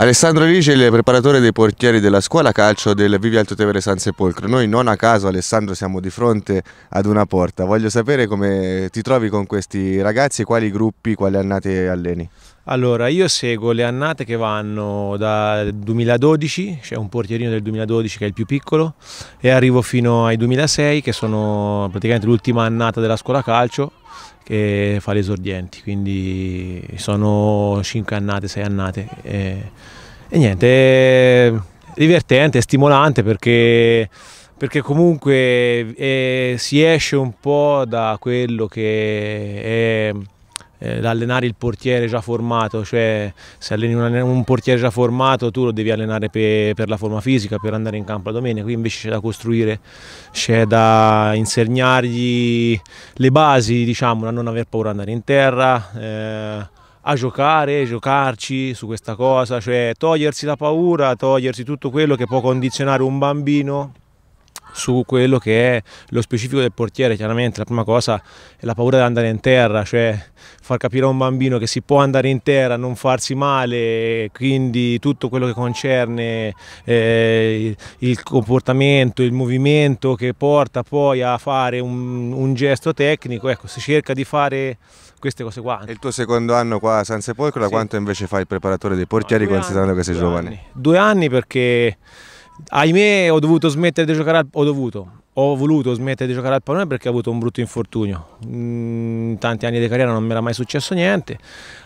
Alessandro è il preparatore dei portieri della scuola calcio del Vivi Alto Tevere San Sepolcro. Noi non a caso Alessandro siamo di fronte ad una porta. Voglio sapere come ti trovi con questi ragazzi quali gruppi, quali annate alleni. Allora, io seguo le annate che vanno dal 2012, c'è un portierino del 2012 che è il più piccolo, e arrivo fino ai 2006 che sono praticamente l'ultima annata della scuola calcio che fa gli esordienti, quindi sono 5 annate, 6 annate e, e niente, è divertente, è stimolante perché perché comunque eh, si esce un po' da quello che è eh, allenare il portiere già formato, cioè se alleni un, un portiere già formato tu lo devi allenare pe, per la forma fisica, per andare in campo la domenica, qui invece c'è da costruire, c'è da insegnargli le basi, diciamo, a non aver paura di andare in terra, eh, a giocare, giocarci su questa cosa, cioè togliersi la paura, togliersi tutto quello che può condizionare un bambino su quello che è lo specifico del portiere, chiaramente la prima cosa è la paura di andare in terra, cioè far capire a un bambino che si può andare in terra, non farsi male, quindi tutto quello che concerne eh, il comportamento, il movimento che porta poi a fare un, un gesto tecnico, ecco, si cerca di fare queste cose qua. il tuo secondo anno qua a San Sepolcro, sì. quanto invece fa il preparatore dei portieri no, considerando anni, che sei giovane? Anni. Due anni perché ahimè ho dovuto smettere di giocare al ho dovuto ho voluto smettere di giocare al pallone perché ho avuto un brutto infortunio in mm, tanti anni di carriera non mi era mai successo niente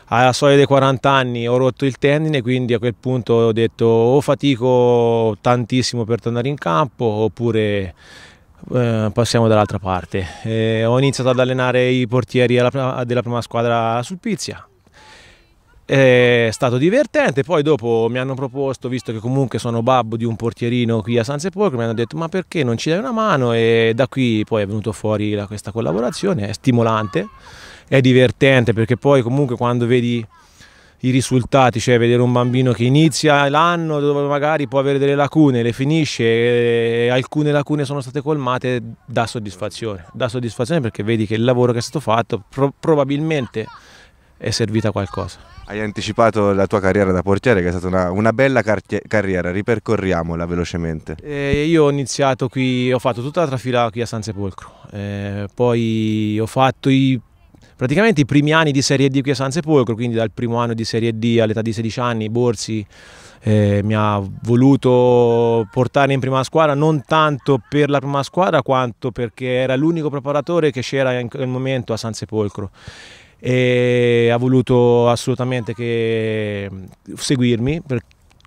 alla soglia dei 40 anni ho rotto il tendine quindi a quel punto ho detto o fatico tantissimo per tornare in campo oppure eh, passiamo dall'altra parte eh, ho iniziato ad allenare i portieri alla, della prima squadra sul Pizia è stato divertente, poi dopo mi hanno proposto, visto che comunque sono babbo di un portierino qui a San Sepolcro, mi hanno detto ma perché non ci dai una mano e da qui poi è venuto fuori la, questa collaborazione, è stimolante, è divertente perché poi comunque quando vedi i risultati, cioè vedere un bambino che inizia l'anno dove magari può avere delle lacune, le finisce e eh, alcune lacune sono state colmate, dà soddisfazione, dà soddisfazione perché vedi che il lavoro che è stato fatto pro probabilmente è servita qualcosa. Hai anticipato la tua carriera da portiere che è stata una, una bella carriera, ripercorriamola velocemente. Eh, io ho iniziato qui, ho fatto tutta la trafila qui a San Sepolcro, eh, poi ho fatto i praticamente i primi anni di Serie D qui a San Sepolcro, quindi dal primo anno di Serie D all'età di 16 anni, Borsi eh, mi ha voluto portare in prima squadra non tanto per la prima squadra quanto perché era l'unico preparatore che c'era in quel momento a San Sepolcro e ha voluto assolutamente che mm, seguirmi per,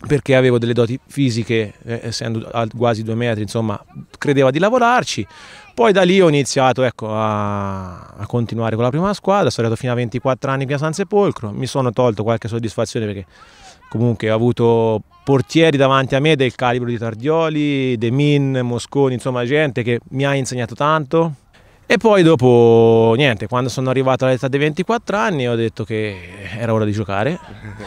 perché avevo delle doti fisiche, eh, essendo a quasi due metri, insomma, credeva di lavorarci. Poi da lì ho iniziato ecco, a, a, continuare con la prima squadra, sono arrivato fino a 24 anni qui San Sepolcro, mi sono tolto qualche soddisfazione perché comunque ho avuto portieri davanti a me del calibro di Tardioli, De Min, Mosconi, insomma gente che mi ha insegnato tanto, e poi dopo, niente, quando sono arrivato all'età dei 24 anni ho detto che era ora di giocare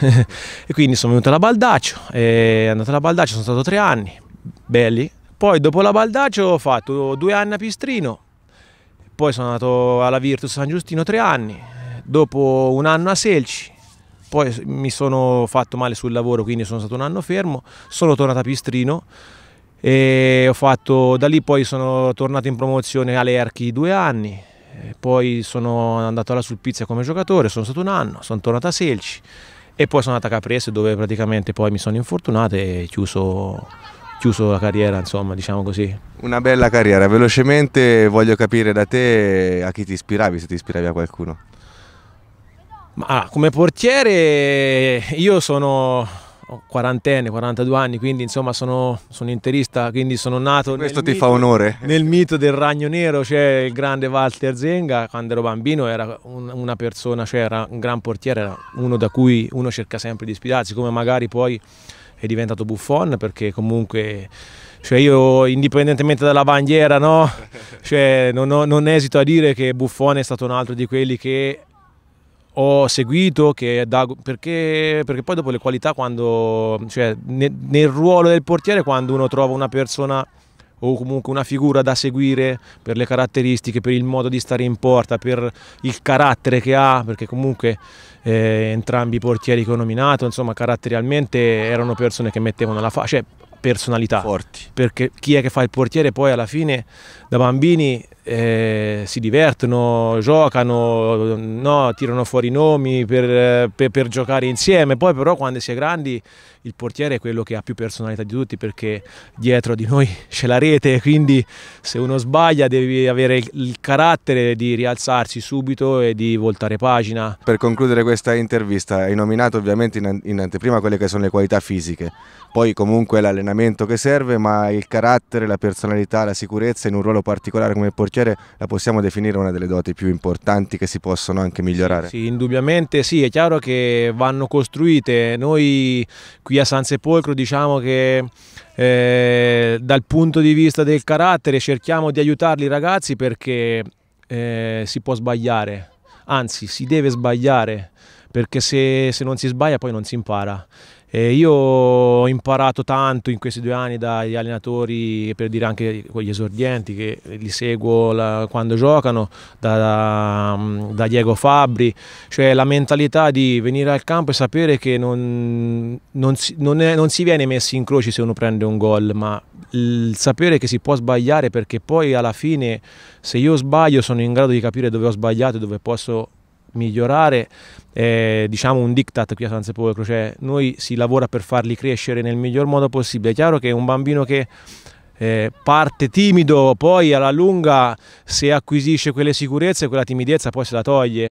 e quindi sono venuto alla Baldaccio, è andato alla Baldaccio, sono stato tre anni, belli. Poi dopo la Baldaccio ho fatto due anni a Pistrino, poi sono andato alla Virtus San Giustino tre anni, dopo un anno a Selci, poi mi sono fatto male sul lavoro quindi sono stato un anno fermo, sono tornato a Pistrino e ho fatto, da lì poi sono tornato in promozione all'Erchi due anni, poi sono andato alla Sulpizia come giocatore, sono stato un anno, sono tornato a Selci e poi sono andato a Caprese dove praticamente poi mi sono infortunato e chiuso, chiuso la carriera, insomma, diciamo così. Una bella carriera, velocemente voglio capire da te a chi ti ispiravi, se ti ispiravi a qualcuno. Ma ah, come portiere io sono quarantenne, 42 anni, quindi insomma sono, sono interista, quindi sono nato... Questo ti mito, fa onore. Nel mito del ragno nero, cioè il grande Walter Zenga, quando ero bambino era un, una persona, cioè era un gran portiere, era uno da cui uno cerca sempre di ispirarsi, come magari poi è diventato Buffon, perché comunque... Cioè io indipendentemente dalla bandiera, no? cioè, non, non, esito a dire che Buffon è stato un altro di quelli che ho seguito, da, perché, perché, poi dopo le qualità, quando, cioè, ne, nel ruolo del portiere, quando uno trova una persona o comunque una figura da seguire per le caratteristiche, per il modo di stare in porta, per il carattere che ha, perché comunque eh, entrambi i portieri che ho nominato, insomma, caratterialmente erano persone che mettevano la faccia, cioè personalità. Forti. Perché chi è che fa il portiere poi alla fine da bambini eh, si divertono, giocano, no, tirano fuori nomi per, per, per, giocare insieme. Poi però quando si è grandi il portiere è quello che ha più personalità di tutti perché dietro di noi c'è la rete, quindi se uno sbaglia devi avere il carattere di rialzarsi subito e di voltare pagina. Per concludere questa intervista hai nominato ovviamente in, in anteprima quelle che sono le qualità fisiche, poi comunque l'allenamento allenamento che serve, ma il carattere, la personalità, la sicurezza in un ruolo particolare come il portiere la possiamo definire una delle doti più importanti che si possono anche migliorare. Sì, sì indubbiamente sì, è chiaro che vanno costruite. Noi qui a San Sepolcro diciamo che eh, dal punto di vista del carattere cerchiamo di aiutarli i ragazzi perché eh, si può sbagliare, anzi si deve sbagliare perché se, se non si sbaglia poi non si impara. E io ho imparato tanto in questi due anni dagli allenatori, per dire anche quegli esordienti che li seguo la, quando giocano, da, da, Diego Fabri, cioè la mentalità di venire al campo e sapere che non, non, si, non, è, non si viene messi in croce se uno prende un gol, ma il sapere che si può sbagliare perché poi alla fine se io sbaglio sono in grado di capire dove ho sbagliato e dove posso migliorare eh, diciamo un diktat qui a San Sepolcro, cioè noi si lavora per farli crescere nel miglior modo possibile. È chiaro che un bambino che eh, parte timido, poi alla lunga se acquisisce quelle sicurezze, quella timidezza poi se la toglie.